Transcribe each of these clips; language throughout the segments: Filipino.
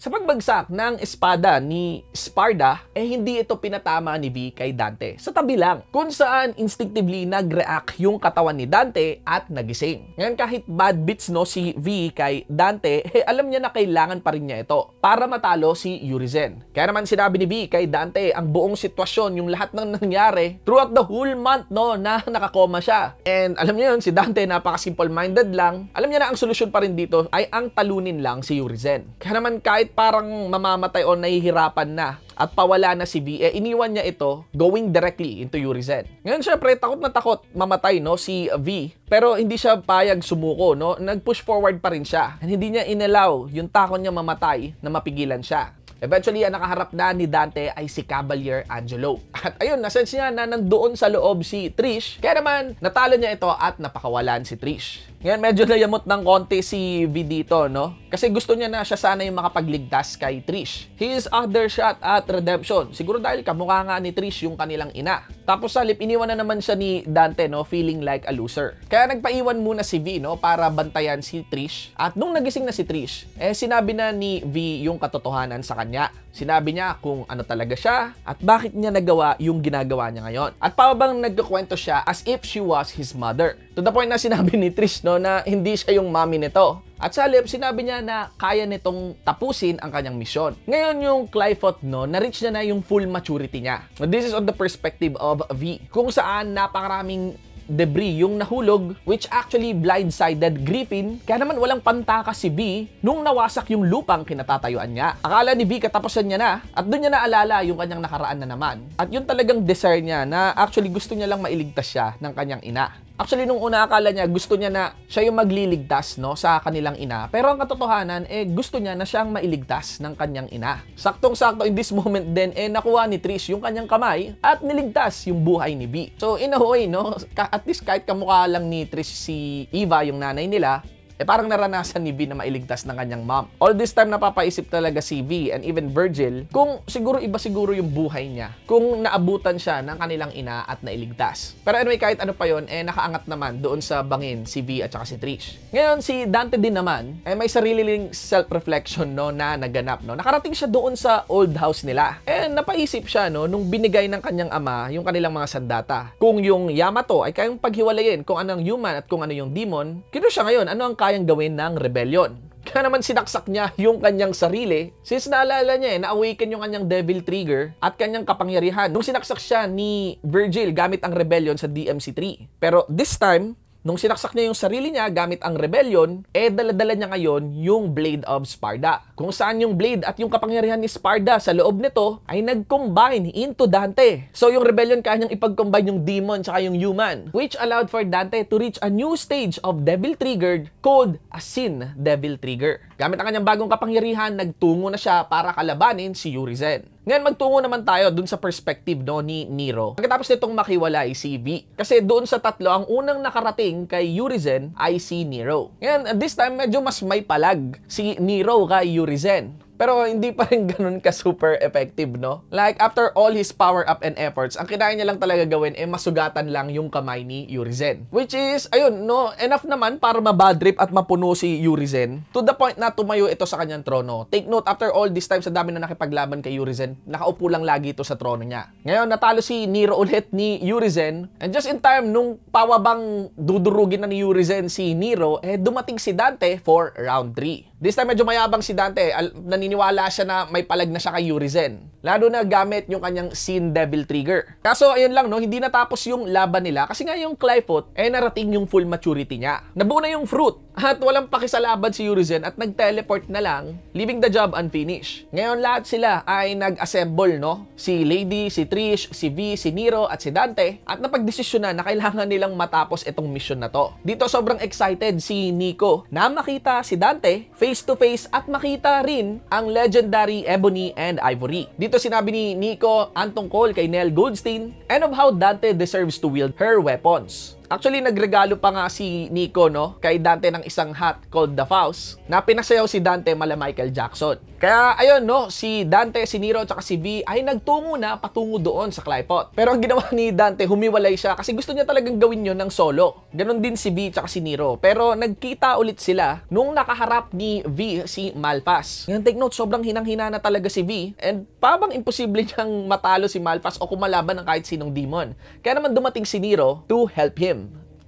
Sa pagbagsak ng espada ni Sparda, eh hindi ito pinatama ni V kay Dante. Sa tabi lang, kung saan instinctively nag-react yung katawan ni Dante at nagising. Ngayon kahit bad bits no si V kay Dante, eh alam niya na kailangan pa rin niya ito para matalo si Urizen. Kaya naman sinabi ni V kay Dante ang buong sitwasyon, yung lahat ng nangyari throughout the whole month no na nakakoma siya. And alam niyo yun, si Dante napaka simple-minded lang. Alam niya na ang solusyon pa rin dito ay ang talunin lang si Urizen. Kaya naman kahit parang mamamatay o nahihirapan na at pawala na si V, eh, iniwan niya ito going directly into Yurizen. Ngayon syempre, takot na takot mamatay no si V, pero hindi siya payag sumuko no, nag-push forward pa rin siya. And hindi niya inalaw yung takot niya mamatay na mapigilan siya. Eventually, ang nakaharap na ni Dante ay si Cavalier Angelo. At ayun, nasense niya na nandoon sa loob si Trish. Kaya naman, natalo niya ito at napakawalan si Trish. Ngayon, medyo nayamot ng konti si V dito, no? Kasi gusto niya na siya sana yung makapagligtas kay Trish. He is other shot at redemption. Siguro dahil kamukha nga ni Trish yung kanilang ina. Tapos salip, iniwan na naman siya ni Dante, no? Feeling like a loser. Kaya nagpaiwan muna si V, no? Para bantayan si Trish. At nung nagising na si Trish, eh sinabi na ni V yung katotohanan sa kanya. Sinabi niya kung ano talaga siya at bakit niya nagawa yung ginagawa niya ngayon. At pababang nagkukwento siya as if she was his mother. To the point na sinabi ni Trish no, na hindi siya yung mami nito. At sa halip, sinabi niya na kaya nitong tapusin ang kanyang misyon. Ngayon yung Clifot, no, na-reach niya na yung full maturity niya. This is on the perspective of V, kung saan napakaraming debris yung nahulog which actually blindsided Griffin kaya naman walang pantaka si V nung nawasak yung lupang kinatatayuan niya. Akala ni V katapusan niya na at doon niya naalala yung kanyang nakaraan na naman. At yun talagang desire niya na actually gusto niya lang mailigtas siya ng kanyang ina. Actually, nung una akala niya, gusto niya na siya yung magliligtas no, sa kanilang ina. Pero ang katotohanan, eh, gusto niya na siyang mailigtas ng kanyang ina. Saktong-sakto in this moment din, eh, nakuha ni Trish yung kanyang kamay at niligtas yung buhay ni B. So, in a way, no, at least kahit kamukha lang ni Trish si Eva, yung nanay nila, eh parang naranasan ni V na mailigtas ng kanyang mom. All this time napapaisip talaga si V and even Virgil kung siguro iba siguro yung buhay niya kung naabutan siya ng kanilang ina at nailigtas. Pero anyway, kahit ano pa yon eh nakaangat naman doon sa bangin si V at saka si Trish. Ngayon, si Dante din naman, eh may sariling self-reflection no, na naganap. No? Nakarating siya doon sa old house nila. Eh napaisip siya no, nung binigay ng kanyang ama yung kanilang mga sandata. Kung yung Yamato ay kayang paghiwalayin kung anong human at kung ano yung demon, kino siya ngayon, ano ang kaya kayang gawin ng rebellion. Kaya naman sinaksak niya yung kanyang sarili since naalala niya eh, na-awaken yung kanyang devil trigger at kanyang kapangyarihan. Nung sinaksak siya ni Virgil gamit ang rebellion sa DMC3. Pero this time, Nung sinaksak niya yung sarili niya gamit ang rebellion, eh daladala niya ngayon yung Blade of Sparda. Kung saan yung Blade at yung kapangyarihan ni Sparda sa loob nito ay nag-combine into Dante. So yung rebellion kaya niyang ipag-combine yung demon tsaka yung human, which allowed for Dante to reach a new stage of devil triggered called a sin devil trigger. Gamit ang kanyang bagong kapangyarihan, nagtungo na siya para kalabanin si Yurizen. Ngayon magtungo naman tayo dun sa perspective no ni Nero. Pagkatapos nitong makiwalay si V. Kasi doon sa tatlo ang unang nakarating kay Urizen ay si Nero. Ngayon at this time medyo mas may palag si Nero kay Urizen. Pero hindi pa rin ganun ka super effective, no? Like, after all his power up and efforts, ang kinaya niya lang talaga gawin ay eh, masugatan lang yung kamay ni Yurizen. Which is, ayun, no, enough naman para mabadrip at mapuno si Yurizen to the point na tumayo ito sa kanyang trono. Take note, after all this time sa dami na nakipaglaban kay Yurizen, nakaupo lang lagi ito sa trono niya. Ngayon, natalo si Nero ulit ni Yurizen and just in time, nung pawabang dudurugin na ni Yurizen si Nero, eh dumating si Dante for round 3. This time medyo mayabang si Dante. naniniwala siya na may palag na siya kay Yurizen. Lalo na gamit yung kanyang Sin Devil Trigger. Kaso ayun lang no, hindi natapos yung laban nila kasi nga yung Clyfoot eh narating yung full maturity niya. Nabuo na yung fruit at walang pakisalaban si Urizen at nag-teleport na lang, leaving the job unfinished. Ngayon lahat sila ay nag-assemble, no? Si Lady, si Trish, si V, si Nero, at si Dante. At napagdesisyon na na kailangan nilang matapos itong mission na to. Dito sobrang excited si Nico na makita si Dante face to face at makita rin ang legendary Ebony and Ivory. Dito sinabi ni Nico ang tungkol kay Nell Goldstein and of how Dante deserves to wield her weapons. Actually, nagregalo pa nga si Nico, no? Kay Dante ng isang hat called The Faust na pinasayaw si Dante mala Michael Jackson. Kaya, ayun, no? Si Dante, si Nero, at si V ay nagtungo na patungo doon sa Claypot. Pero ang ginawa ni Dante, humiwalay siya kasi gusto niya talagang gawin yon ng solo. Ganon din si V at si Nero. Pero nagkita ulit sila nung nakaharap ni V si Malpas. Ngayon, take note, sobrang hinang-hina na talaga si V and pabang imposible niyang matalo si Malpas o kumalaban ng kahit sinong demon. Kaya naman dumating si Nero to help him.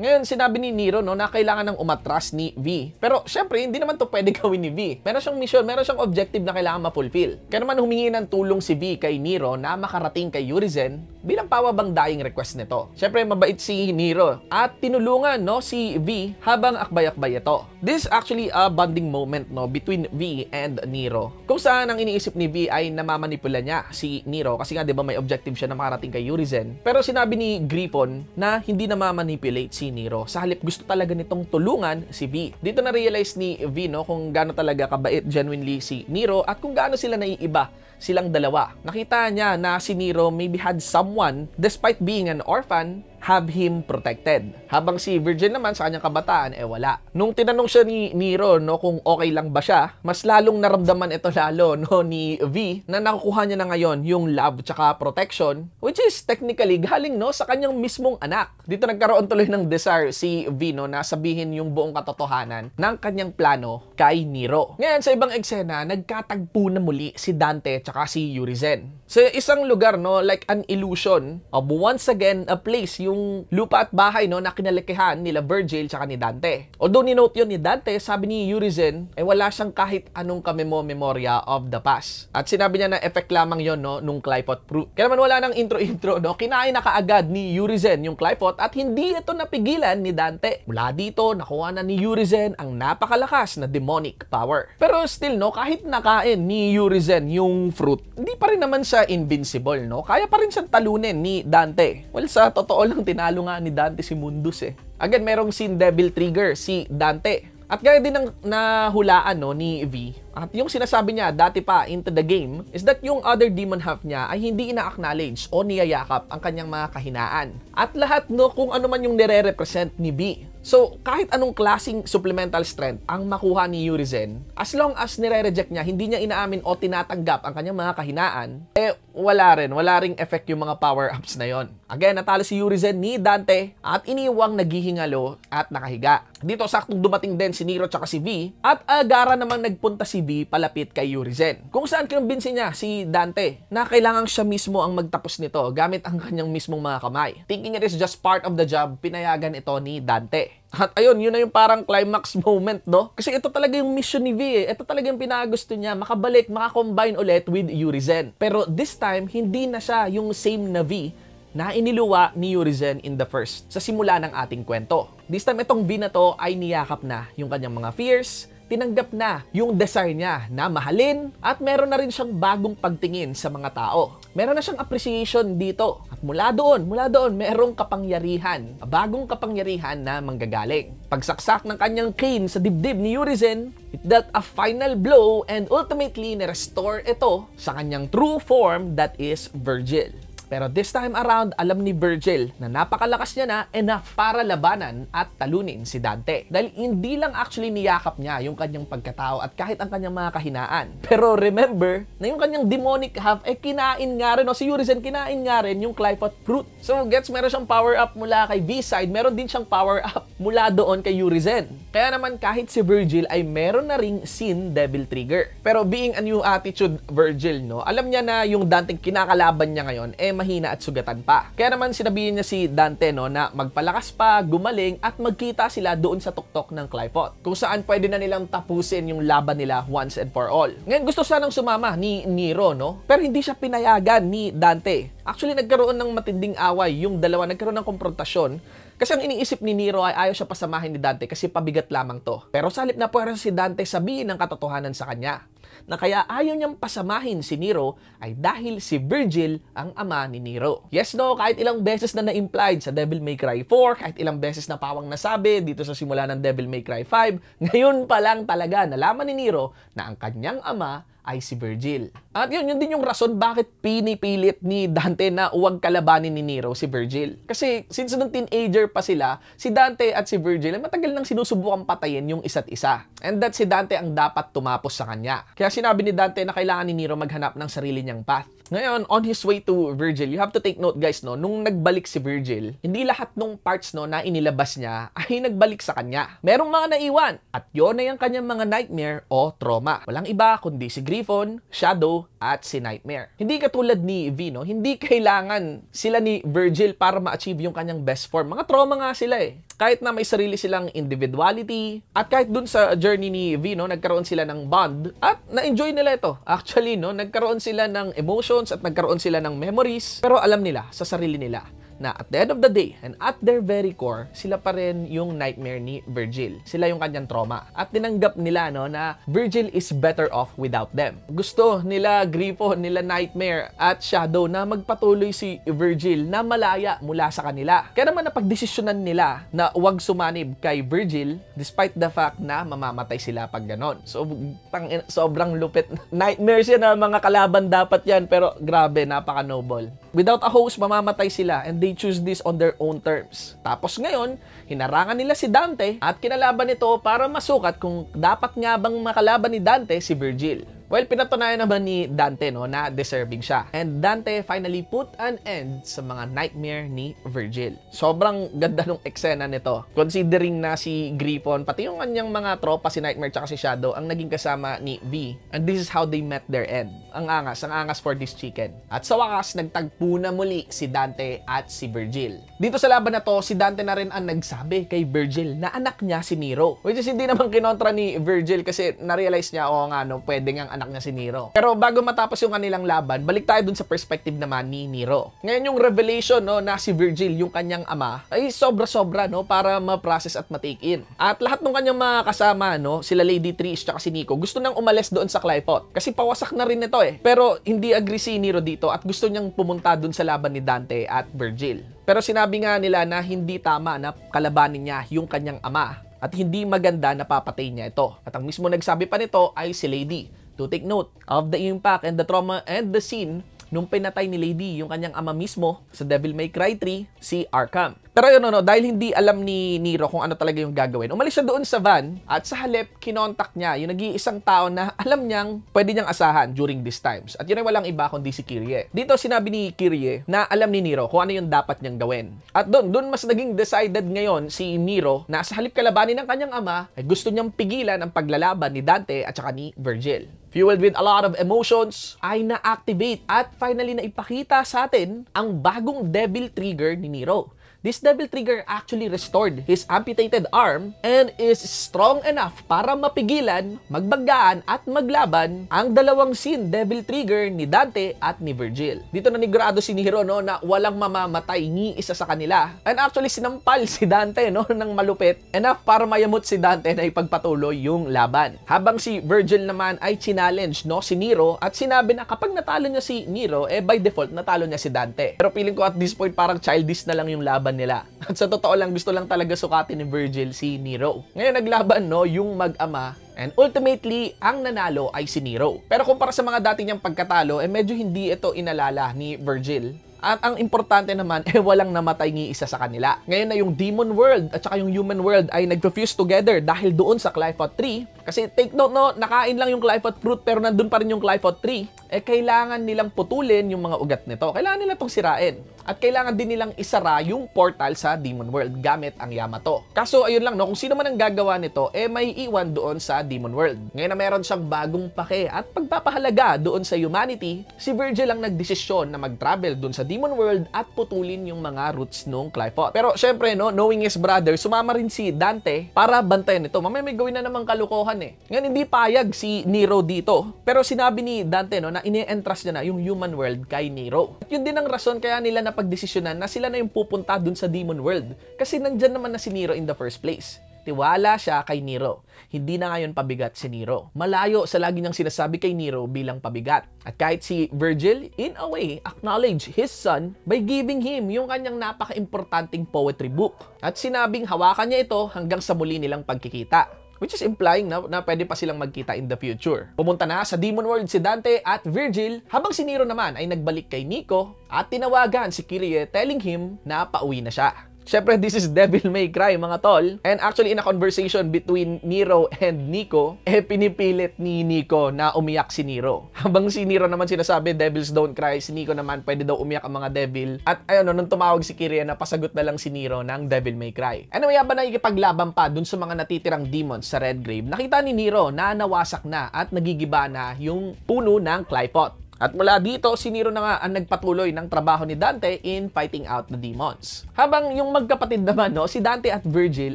Ngayon, sinabi ni Nero no, na kailangan ng umatras ni V. Pero syempre, hindi naman to pwede gawin ni V. Meron siyang mission, meron siyang objective na kailangan ma-fulfill. Kaya naman humingi ng tulong si V kay Nero na makarating kay Yurizen bilang pawabang dying request nito. Syempre, mabait si Nero at tinulungan no, si V habang akbay-akbay ito. This actually a bonding moment no, between V and Nero. Kung saan ang iniisip ni V ay namamanipula niya si Nero kasi nga 'di ba may objective siya na makarating kay Yurizen. Pero sinabi ni Griffon na hindi namamanipulate si Niro. Sa halip gusto talaga nitong tulungan si V. Dito na-realize ni V no, kung gaano talaga kabait genuinely si Niro at kung gaano sila naiiba silang dalawa. Nakita niya na si Niro maybe had someone despite being an orphan have him protected. Habang si Virgin naman sa kanyang kabataan, eh wala. Nung tinanong siya ni Nero no, kung okay lang ba siya, mas lalong naramdaman ito lalo no, ni V na nakukuha niya na ngayon yung love tsaka protection, which is technically galing no, sa kanyang mismong anak. Dito nagkaroon tuloy ng desire si V no, na sabihin yung buong katotohanan ng kanyang plano kay Nero. Ngayon sa ibang eksena, nagkatagpo na muli si Dante tsaka si Yurizen. Sa isang lugar, no, like an illusion of once again a place you yung lupa at bahay no, na kinalikihan nila Virgil tsaka ni Dante. Although ninote yun ni Dante, sabi ni Urizen, eh wala siyang kahit anong kamemo-memoria of the past. At sinabi niya na effect lamang yon no, nung Clipot proof. Kaya naman wala nang intro-intro, no? Kinain na kaagad ni Urizen yung Clipot at hindi ito napigilan ni Dante. Mula dito, nakuha na ni Urizen ang napakalakas na demonic power. Pero still, no, kahit nakain ni Urizen yung fruit, hindi pa rin naman siya invincible, no? Kaya pa rin siyang talunin ni Dante. Well, sa totoo lang yun, tinalo nga ni Dante si Mundus eh. Again, merong scene devil trigger, si Dante. At gaya din ng nahulaan no, ni V, at yung sinasabi niya dati pa into the game, is that yung other demon half niya ay hindi ina-acknowledge o niyayakap ang kanyang mga kahinaan. At lahat no, kung ano man yung nire-represent ni V. So, kahit anong klasing supplemental strength ang makuha ni Yurizen, as long as nire-reject niya, hindi niya inaamin o tinatanggap ang kanyang mga kahinaan, eh wala rin, wala ring effect yung mga power-ups na yon. Again, natalo si Yuri Zen ni Dante at iniwang naghihingalo at nakahiga. Dito saktong dumating din si Nero tsaka si V at agara namang nagpunta si V palapit kay Yuri Zen. Kung saan kinumbinsi niya si Dante na kailangan siya mismo ang magtapos nito gamit ang kanyang mismong mga kamay. Thinking it is just part of the job, pinayagan ito ni Dante. At ayun, yun na yung parang climax moment, no? Kasi ito talaga yung mission ni V, eh. Ito talaga yung pinagusto niya, makabalik, makakombine ulit with Yurizen. Pero this time, hindi na siya yung same na V na iniluwa ni Yurizen in the first sa simula ng ating kwento. This time, itong V na to ay niyakap na yung kanyang mga fears, tinanggap na yung desire niya na mahalin at meron na rin siyang bagong pagtingin sa mga tao. Meron na siyang appreciation dito. At mula doon, mula doon, merong kapangyarihan, bagong kapangyarihan na manggagaling. Pagsaksak ng kanyang cane sa dibdib ni Urizen, it dealt a final blow and ultimately, ni-restore ito sa kanyang true form that is Virgil. Pero this time around, alam ni Virgil na napakalakas niya na enough para labanan at talunin si Dante. Dahil hindi lang actually niyakap niya yung kanyang pagkatao at kahit ang kanyang mga kahinaan. Pero remember na yung kanyang demonic half ay eh, kinain nga rin o si Urizen kinain nga rin yung Clyphot fruit. So gets meron siyang power up mula kay B-side, meron din siyang power up mula doon kay Urizen. Kaya naman kahit si Virgil ay meron na ring sin devil trigger. Pero being a new attitude Virgil no, alam niya na yung Dante kinakalaban niya ngayon eh mahina at sugatan pa. Kaya naman sinabihin niya si Dante no, na magpalakas pa, gumaling at magkita sila doon sa tuktok ng Clypot kung saan pwede na nilang tapusin yung laban nila once and for all. Ngayon gusto sanang sumama ni Nero no, pero hindi siya pinayagan ni Dante. Actually nagkaroon ng matinding away yung dalawa, nagkaroon ng konfrontasyon kasi ang iniisip ni Nero ay ayaw siya pasamahin ni Dante kasi pabigat lamang to. Pero sa na puwersa si Dante sabihin ang katotohanan sa kanya na kaya ayaw niyang pasamahin si Nero ay dahil si Virgil ang ama ni Nero. Yes no, kahit ilang beses na na-implied sa Devil May Cry 4, kahit ilang beses na pawang nasabi dito sa simula ng Devil May Cry 5, ngayon pa lang talaga nalaman ni Nero na ang kanyang ama ay si Virgil. At yun, yun din yung rason bakit pinipilit ni Dante na huwag kalabanin ni Nero si Virgil. Kasi since nung teenager pa sila, si Dante at si Virgil ay matagal nang sinusubukan patayin yung isa't isa. And that si Dante ang dapat tumapos sa kanya. Kaya sinabi ni Dante na kailangan ni Nero maghanap ng sarili niyang path. Ngayon, on his way to Virgil, you have to take note guys, no, nung nagbalik si Virgil, hindi lahat ng parts no na inilabas niya ay nagbalik sa kanya. Merong mga naiwan at yon na ang kanyang mga nightmare o trauma. Walang iba kundi si Griffon, Shadow, at si Nightmare. Hindi katulad ni V, no? hindi kailangan sila ni Virgil para ma-achieve yung kanyang best form. Mga trauma nga sila eh. Kahit na may sarili silang individuality, at kahit dun sa journey ni V, no, nagkaroon sila ng bond, at na-enjoy nila ito. Actually, no, nagkaroon sila ng emotions at nagkaroon sila ng memories, pero alam nila sa sarili nila na at the end of the day and at their very core, sila pa rin yung nightmare ni Virgil. Sila yung kanyang trauma. At tinanggap nila no, na Virgil is better off without them. Gusto nila Gripo, nila Nightmare at Shadow na magpatuloy si Virgil na malaya mula sa kanila. Kaya naman napagdesisyonan nila na huwag sumanib kay Virgil despite the fact na mamamatay sila pag ganon. So, pang, sobrang lupit. Nightmare siya na ah, mga kalaban dapat yan pero grabe, napaka-noble. Without a host, mamamatay sila and they they choose this on their own terms. Tapos ngayon, hinarangan nila si Dante at kinalaban nito para masukat kung dapat nga bang makalaban ni Dante si Virgil. Well, pinatunayan naman ni Dante no, na deserving siya. And Dante finally put an end sa mga nightmare ni Virgil. Sobrang ganda ng eksena nito. Considering na si Griffon, pati yung kanyang mga tropa, si Nightmare tsaka si Shadow, ang naging kasama ni V. And this is how they met their end. Ang angas, ang angas for this chicken. At sa wakas, nagtagpo na muli si Dante at si Virgil. Dito sa laban na to, si Dante na rin ang nagsabi kay Virgil na anak niya si Nero. Which is hindi naman kinontra ni Virgil kasi na-realize niya, o oh, nga, no, pwede ngang anak anak niya si Nero. Pero bago matapos yung kanilang laban, balik tayo dun sa perspective naman ni Nero. Ngayon yung revelation no, na si Virgil, yung kanyang ama, ay sobra-sobra no, para ma-process at ma-take in. At lahat ng kanyang mga kasama, no, sila Lady Trish at si Nico, gusto nang umalis doon sa Clypot. Kasi pawasak na rin ito eh. Pero hindi agree si Nero dito at gusto niyang pumunta doon sa laban ni Dante at Virgil. Pero sinabi nga nila na hindi tama na kalabanin niya yung kanyang ama at hindi maganda na papatay niya ito. At ang mismo nagsabi pa nito ay si Lady to take note of the impact and the trauma and the scene nung pinatay ni Lady yung kanyang ama mismo sa Devil May Cry 3, si Arkham. Pero yun, ano, dahil hindi alam ni Nero kung ano talaga yung gagawin, umalis siya doon sa van at sa halip, kinontak niya yung nag-iisang tao na alam niyang pwede niyang asahan during these times. At yun ay walang iba kundi si Kyrie. Dito sinabi ni Kyrie na alam ni Nero kung ano yung dapat niyang gawin. At doon, doon mas naging decided ngayon si Nero na sa halip kalabanin ng kanyang ama, ay gusto niyang pigilan ang paglalaban ni Dante at saka ni Virgil. Fueled with a lot of emotions, ay na-activate at finally na ipakita sa atin ang bagong devil trigger ni Nero. This Devil Trigger actually restored his amputated arm and is strong enough para mapigilan, magbaggaan at maglaban ang dalawang sin Devil Trigger ni Dante at ni Virgil. Dito na nigrado si Nero no, na walang mamamatay ni isa sa kanila. And actually sinampal si Dante no, ng malupit enough para mayamot si Dante na ipagpatuloy yung laban. Habang si Virgil naman ay challenge no, si Nero at sinabi na kapag natalo niya si Nero, eh by default natalo niya si Dante. Pero feeling ko at this point parang childish na lang yung laban kalaban nila. At sa totoo lang, gusto lang talaga sukatin ni Virgil si Nero. Ngayon naglaban no, yung mag-ama And ultimately, ang nanalo ay si Nero. Pero kumpara sa mga dati niyang pagkatalo, eh medyo hindi ito inalala ni Virgil. At ang importante naman, eh walang namatay ni isa sa kanila. Ngayon na yung Demon World at saka yung Human World ay nag-fuse together dahil doon sa Clifeot 3, kasi take note no, nakain lang yung Glyphot fruit pero nandun pa rin yung Glyphot tree. Eh kailangan nilang putulin yung mga ugat nito. Kailangan nila itong sirain. At kailangan din nilang isara yung portal sa Demon World gamit ang Yamato. Kaso ayun lang no, kung sino man ang gagawa nito, eh may iwan doon sa Demon World. Ngayon na meron siyang bagong pake at pagpapahalaga doon sa humanity, si Virgil ang nagdesisyon na mag-travel doon sa Demon World at putulin yung mga roots nung Clyphot. Pero syempre no, knowing his brother, sumama rin si Dante para bantayan ito. Mamaya may gawin na namang kalukohan kalokohan eh. Ngayon, hindi payag si Nero dito. Pero sinabi ni Dante no, na ine entrust niya na yung human world kay Nero. At yun din ang rason kaya nila napagdesisyonan na sila na yung pupunta dun sa demon world. Kasi nandyan naman na si Nero in the first place. Tiwala siya kay Nero. Hindi na ngayon pabigat si Nero. Malayo sa lagi niyang sinasabi kay Nero bilang pabigat. At kahit si Virgil, in a way, acknowledge his son by giving him yung kanyang napaka-importanting poetry book. At sinabing hawakan niya ito hanggang sa muli nilang pagkikita which is implying na, na pwede pa silang magkita in the future. Pumunta na sa Demon World si Dante at Virgil habang si Nero naman ay nagbalik kay Nico at tinawagan si Kyrie telling him na pauwi na siya. Siyempre, this is Devil May Cry, mga tol. And actually, in a conversation between Nero and Nico, eh pinipilit ni Nico na umiyak si Nero. Habang si Nero naman sinasabi, Devils don't cry, si Nico naman pwede daw umiyak ang mga devil. At ayun, nung tumawag si Kyria, napasagot na lang si Nero ng Devil May Cry. Anyway, habang nakikipaglaban pa dun sa mga natitirang demons sa Red Grave, nakita ni Nero na nawasak na at nagigiba na yung puno ng Clypot. At mula dito, siniro na nga ang nagpatuloy ng trabaho ni Dante in fighting out the demons. Habang yung magkapatid naman, no, si Dante at Virgil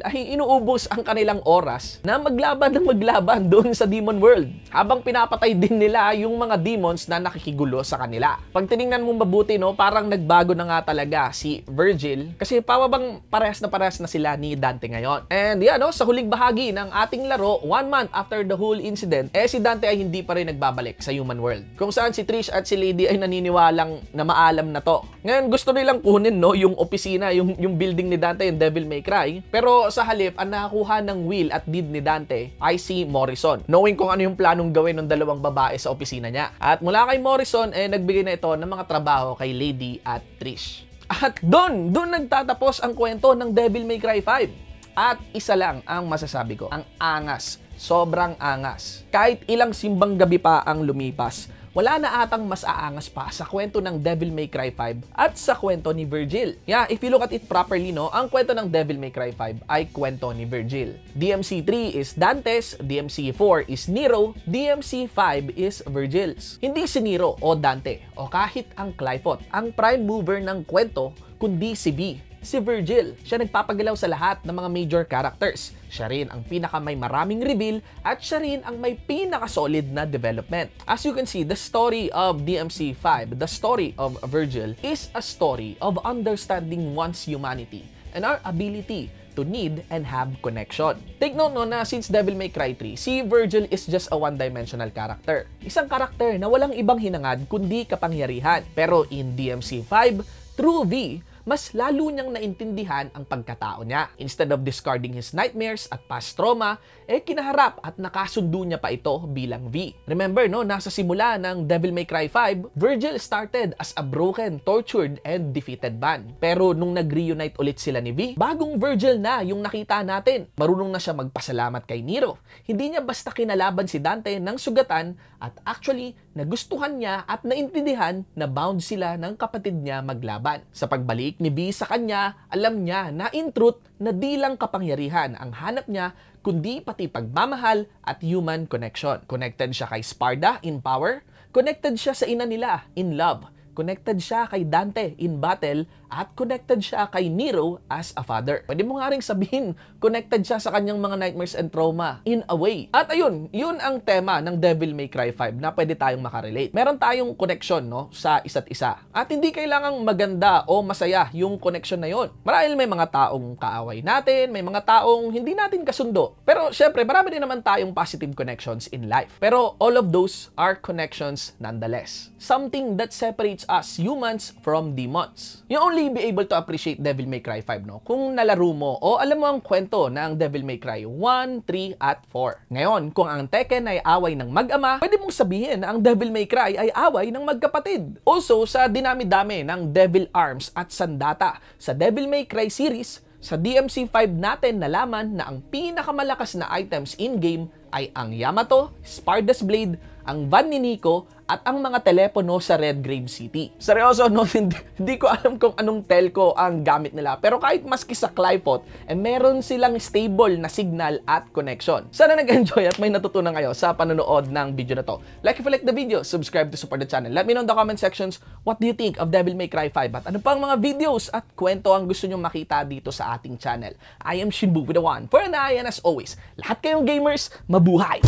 ay inuubos ang kanilang oras na maglaban ng maglaban doon sa demon world. Habang pinapatay din nila yung mga demons na nakikigulo sa kanila. Pag tinignan mo mabuti, no, parang nagbago na nga talaga si Virgil kasi pawabang parehas na parehas na sila ni Dante ngayon. And yan, yeah, no, sa huling bahagi ng ating laro, one month after the whole incident, eh si Dante ay hindi pa rin nagbabalik sa human world. Kung saan si English at si Lady ay naniniwalang na maalam na to. Ngayon gusto nilang kunin no yung opisina, yung yung building ni Dante, yung Devil May Cry. Pero sa halip, ang nakakuha ng will at deed ni Dante ay si Morrison, knowing kung ano yung planong gawin ng dalawang babae sa opisina niya. At mula kay Morrison, eh, nagbigay na ito ng mga trabaho kay Lady at Trish. At doon, doon nagtatapos ang kwento ng Devil May Cry 5. At isa lang ang masasabi ko, ang angas sobrang angas. Kahit ilang simbang gabi pa ang lumipas, wala na atang mas aangas pa sa kwento ng Devil May Cry 5 at sa kwento ni Virgil. Yeah, if you look at it properly, no, ang kwento ng Devil May Cry 5 ay kwento ni Virgil. DMC3 is Dante's, DMC4 is Nero, DMC5 is Virgil's. Hindi si Nero o Dante o kahit ang Clifot ang prime mover ng kwento kundi si B si Virgil. Siya nagpapagalaw sa lahat ng mga major characters. Siya rin ang pinaka may maraming reveal at siya rin ang may pinaka-solid na development. As you can see, the story of DMC5, the story of Virgil, is a story of understanding one's humanity and our ability to need and have connection. Take note no na since Devil May Cry 3, si Virgil is just a one-dimensional character. Isang character na walang ibang hinangad kundi kapangyarihan. Pero in DMC5, True V, mas lalo niyang naintindihan ang pagkatao niya. Instead of discarding his nightmares at past trauma, eh kinaharap at nakasundo niya pa ito bilang V. Remember no, nasa simula ng Devil May Cry 5, Virgil started as a broken, tortured, and defeated man. Pero nung nag-reunite ulit sila ni V, bagong Virgil na yung nakita natin. Marunong na siya magpasalamat kay Nero. Hindi niya basta kinalaban si Dante ng sugatan at actually nagustuhan niya at naintindihan na bound sila ng kapatid niya maglaban. Sa pagbalik ni B sa kanya, alam niya na in truth na di lang kapangyarihan ang hanap niya kundi pati pagmamahal at human connection. Connected siya kay Sparda in power, connected siya sa ina nila in love, Connected siya kay Dante in battle at connected siya kay Nero as a father. Pwede mo nga rin sabihin, connected siya sa kanyang mga nightmares and trauma in a way. At ayun, yun ang tema ng Devil May Cry 5 na pwede tayong makarelate. Meron tayong connection no, sa isa't isa. At hindi kailangang maganda o masaya yung connection na yun. Marahil may mga taong kaaway natin, may mga taong hindi natin kasundo. Pero syempre, marami din naman tayong positive connections in life. Pero all of those are connections nonetheless. Something that separates us humans from demons. You only be able to appreciate Devil May Cry 5 no kung nalaro mo o alam mo ang kwento ng Devil May Cry 1, 3 at 4. Ngayon, kung ang Tekken ay away ng mag-ama, pwede mong sabihin na ang Devil May Cry ay away ng magkapatid. Also, sa dinami-dami ng Devil Arms at Sandata sa Devil May Cry series, sa DMC5 natin nalaman na ang pinakamalakas na items in-game ay ang Yamato, Spardas Blade, ang Van ni Nico, at ang mga telepono sa Redgrave City. Seryoso, no? Hindi ko alam kung anong telco ang gamit nila. Pero kahit maski sa Clypot, eh, meron silang stable na signal at connection. Sana nag-enjoy at may natutunan kayo sa panonood ng video na to. Like if you like the video, subscribe to support the channel. Let me know in the comment sections, what do you think of Devil May Cry 5? At ano pang mga videos at kwento ang gusto nyong makita dito sa ating channel? I am Shinbu with the one for an eye and as always, lahat kayong gamers, mabuhay!